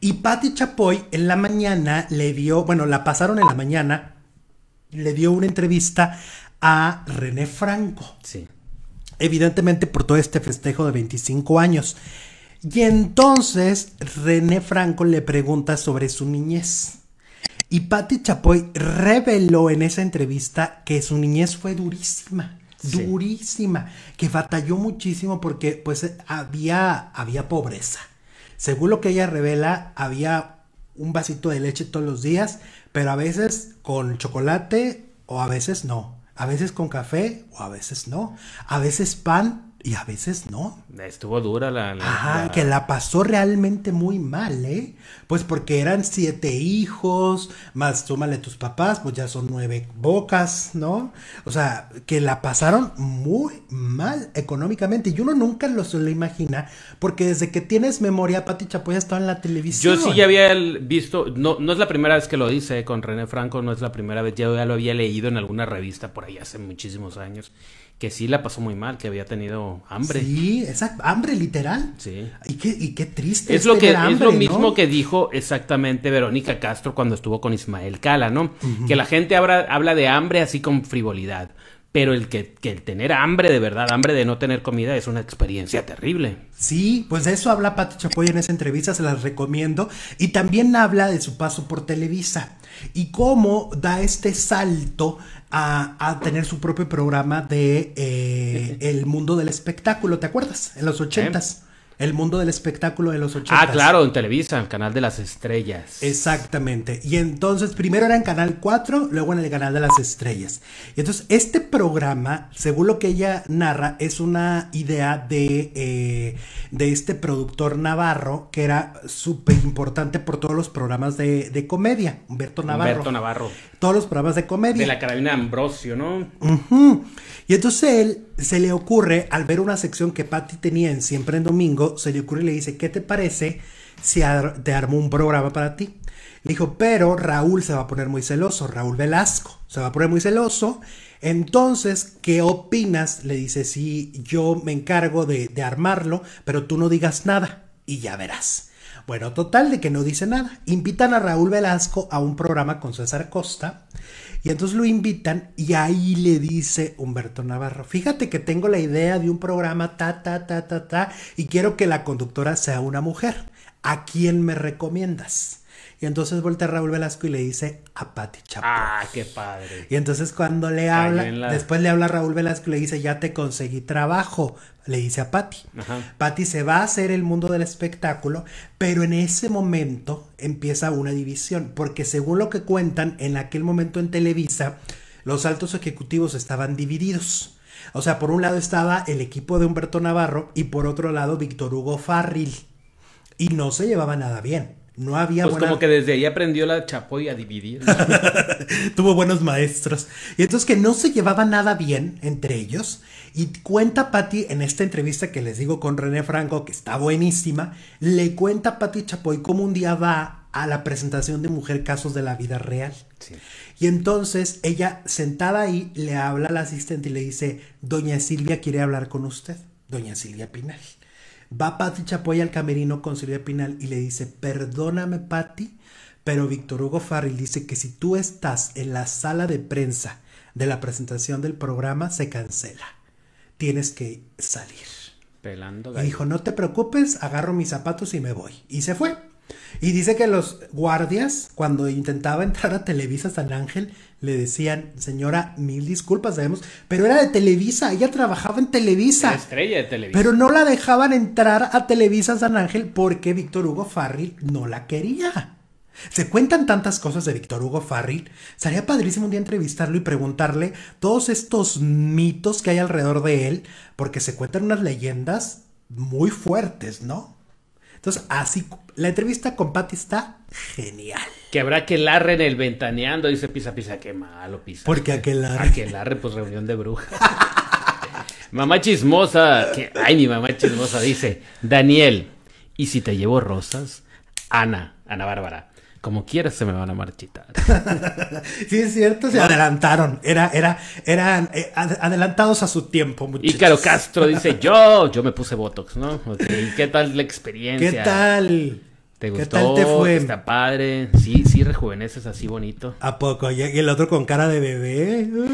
Y Patti Chapoy en la mañana le dio, bueno, la pasaron en la mañana, le dio una entrevista a René Franco. Sí. Evidentemente por todo este festejo de 25 años. Y entonces René Franco le pregunta sobre su niñez. Y Patti Chapoy reveló en esa entrevista que su niñez fue durísima, durísima, que batalló muchísimo porque pues había, había pobreza según lo que ella revela, había un vasito de leche todos los días, pero a veces con chocolate o a veces no. A veces con café o a veces no. A veces pan y a veces no. Estuvo dura la... Ajá, que la pasó realmente muy mal, ¿eh? Pues porque eran siete hijos, más súmale tus papás, pues ya son nueve bocas, ¿no? O sea, que la pasaron muy mal económicamente. Y uno nunca lo se lo imagina, porque desde que tienes memoria, Pati Chapoya estaba en la televisión. Yo sí ya había visto, no, no es la primera vez que lo dice con René Franco, no es la primera vez, yo ya lo había leído en alguna revista por ahí hace muchísimos años, que sí la pasó muy mal, que había tenido hambre. Sí, hambre literal. Sí. Y qué, y qué triste. Es, lo que lo mismo que dijo exactamente Verónica Castro cuando estuvo con Ismael Cala, ¿no? Que la gente habla de hambre así con frivolidad pero el que, el tener hambre de verdad, hambre de no tener comida, es una experiencia terrible. Sí, pues de eso habla Pati Chapoy en esa entrevista, se las recomiendo. Y también habla de su paso por Televisa y cómo da este salto a, tener su propio programa de eh, El Mundo del Espectáculo, ¿te acuerdas? En los ochentas. El mundo del espectáculo de los 80. Ah, claro, en Televisa, el canal de las estrellas. Exactamente. Y entonces, primero era en Canal 4, luego en el canal de las estrellas. Y entonces, este programa, según lo que ella narra, es una idea de, eh, de este productor navarro que era súper importante por todos los programas de, comedia, Humberto Navarro. Humberto Navarro. Todos los programas de comedia. De la Carolina Ambrosio, ¿no? Y entonces él se le ocurre, al ver una sección que Patty tenía en Siempre en Domingo, se le ocurre y le dice, ¿qué te parece si te armo un programa para ti? Le dijo, pero Raúl se va a poner muy celoso, Raúl Velasco se va a poner muy celoso. Entonces, ¿qué opinas? Le dice, si yo me encargo de armarlo, pero tú no digas nada y ya verás. Bueno, total de que no dice nada. Invitan a Raúl Velasco a un programa con César Costa y entonces lo invitan y ahí le dice Humberto Navarro, fíjate que tengo la idea de un programa ta, ta, ta, ta, ta, y quiero que la conductora sea una mujer. ¿A quién me recomiendas? Y entonces voltea Raúl Velasco y le dice a Pati Chapo. Ah, qué padre. Y entonces cuando le habla, después le habla a Raúl Velasco y le dice, ya te conseguí trabajo. Le dice a Pati. Pati se va a hacer el mundo del espectáculo, pero en ese momento empieza una división, porque según lo que cuentan, en aquel momento en Televisa, los altos ejecutivos estaban divididos. O sea, por un lado estaba el equipo de Humberto Navarro y por otro lado Víctor Hugo Farril. Y no se llevaba nada bien. No había Pues como que desde ahí aprendió la chapoy a dividir. Tuvo buenos maestros. Y entonces que no se llevaba nada bien entre ellos. Y cuenta Patty en esta entrevista que les digo con René Franco, que está buenísima, le cuenta Patty Chapoy cómo un día va a la presentación de Mujer Casos de la Vida Real. Y entonces ella sentada ahí le habla la asistente y le dice, Doña Silvia quiere hablar con usted, Doña Silvia Pinal. Va Patti Chapoy al camerino con Silvia Pinal y le dice, perdóname Patti, pero Víctor Hugo Farril dice que si tú estás en la sala de prensa de la presentación del programa, se cancela. Tienes que salir. Pelando Y dijo, no te preocupes, agarro mis zapatos y me voy. Y se fue. Y dice que los guardias, cuando intentaba entrar a Televisa San Ángel, le decían, señora, mil disculpas, sabemos, pero era de Televisa, ella trabajaba en Televisa. estrella de Televisa. Pero no la dejaban entrar a Televisa San Ángel porque Víctor Hugo Farril no la quería. Se cuentan tantas cosas de Víctor Hugo Farril. Sería padrísimo un día entrevistarlo y preguntarle todos estos mitos que hay alrededor de él, porque se cuentan unas leyendas muy fuertes, ¿no? Entonces, así, la entrevista con Patty está genial. Que habrá que larre en el ventaneando, dice Pisa Pisa, qué malo, Pisa. Porque aquel larre, pues reunión de brujas. mamá chismosa, que, ay, mi mamá chismosa dice, Daniel, ¿y si te llevo rosas? Ana, Ana Bárbara como quieras se me van a marchitar. sí, es cierto, se adelantaron. Era, era, eran eh, adelantados a su tiempo, muchachos. Y claro, Castro dice, yo, yo me puse Botox, ¿no? ¿Y qué tal la experiencia? ¿Qué tal? ¿Te gustó? ¿Qué tal te fue? Está padre. Sí, sí, rejuveneces así bonito. ¿A poco? ¿Y el otro con cara de bebé?